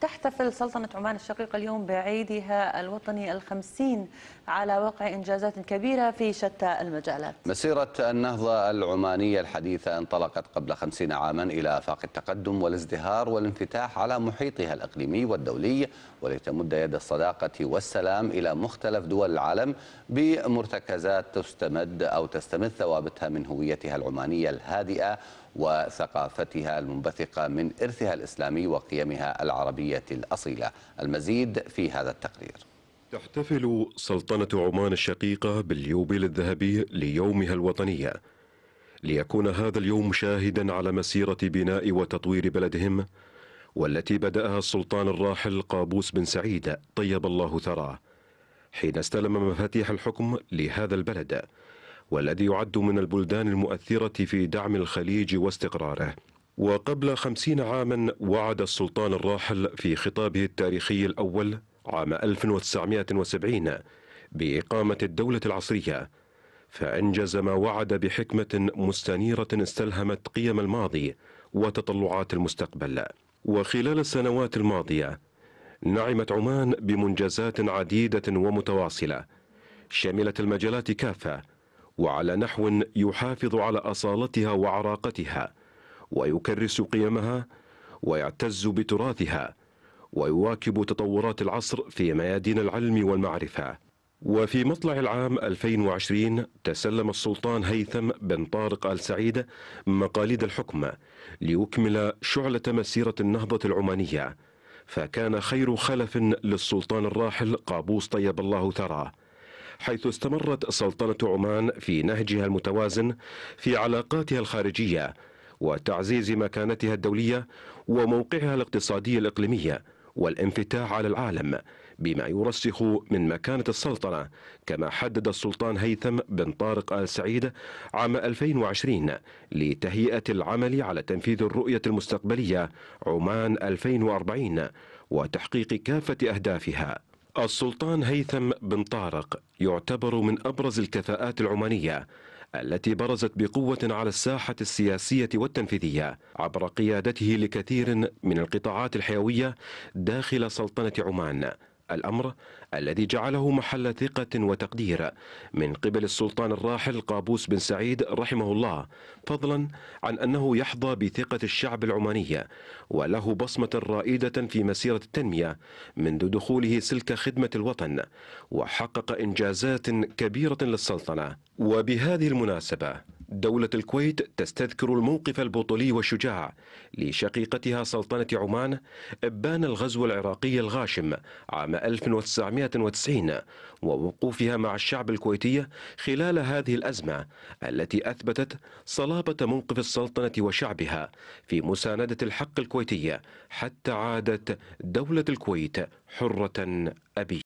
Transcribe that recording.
تحتفل سلطنة عمان الشقيقة اليوم بعيدها الوطني الخمسين على وقع إنجازات كبيرة في شتى المجالات مسيرة النهضة العمانية الحديثة انطلقت قبل خمسين عاما إلى آفاق التقدم والازدهار والانفتاح على محيطها الإقليمي والدولي ولتمد يد الصداقة والسلام إلى مختلف دول العالم بمرتكزات تستمد أو تستمد ثوابتها من هويتها العمانية الهادئة وثقافتها المنبثقة من إرثها الإسلامي وقيمها العربية الأصيلة المزيد في هذا التقرير تحتفل سلطنة عمان الشقيقة باليوبيل الذهبي ليومها الوطنية ليكون هذا اليوم شاهدا على مسيرة بناء وتطوير بلدهم والتي بدأها السلطان الراحل قابوس بن سعيد طيب الله ثراه حين استلم مفاتيح الحكم لهذا البلد والذي يعد من البلدان المؤثرة في دعم الخليج واستقراره وقبل خمسين عاما وعد السلطان الراحل في خطابه التاريخي الأول عام 1970 بإقامة الدولة العصرية فأنجز ما وعد بحكمة مستنيرة استلهمت قيم الماضي وتطلعات المستقبل وخلال السنوات الماضية نعمت عمان بمنجزات عديدة ومتواصلة شملت المجالات كافة وعلى نحو يحافظ على أصالتها وعراقتها ويكرس قيمها ويعتز بتراثها ويواكب تطورات العصر في ميادين العلم والمعرفة وفي مطلع العام 2020 تسلم السلطان هيثم بن طارق آل سعيد مقاليد الحكم ليكمل شعلة مسيرة النهضة العمانية فكان خير خلف للسلطان الراحل قابوس طيب الله ثراه حيث استمرت سلطنة عمان في نهجها المتوازن في علاقاتها الخارجية وتعزيز مكانتها الدولية وموقعها الاقتصادي الإقليمي والانفتاح على العالم بما يرسخ من مكانة السلطنة كما حدد السلطان هيثم بن طارق آل سعيد عام 2020 لتهيئة العمل على تنفيذ الرؤية المستقبلية عمان 2040 وتحقيق كافة أهدافها السلطان هيثم بن طارق يعتبر من أبرز الكفاءات العمانية التي برزت بقوة على الساحة السياسية والتنفيذية عبر قيادته لكثير من القطاعات الحيوية داخل سلطنة عمان الأمر الذي جعله محل ثقة وتقدير من قبل السلطان الراحل قابوس بن سعيد رحمه الله فضلا عن أنه يحظى بثقة الشعب العماني وله بصمة رائدة في مسيرة التنمية منذ دخوله سلك خدمة الوطن وحقق إنجازات كبيرة للسلطنة وبهذه المناسبة دولة الكويت تستذكر الموقف البطولي والشجاع لشقيقتها سلطنة عمان إبان الغزو العراقي الغاشم عام 1990 ووقوفها مع الشعب الكويتي خلال هذه الأزمة التي أثبتت صلابة موقف السلطنة وشعبها في مساندة الحق الكويتي حتى عادت دولة الكويت حرة أبية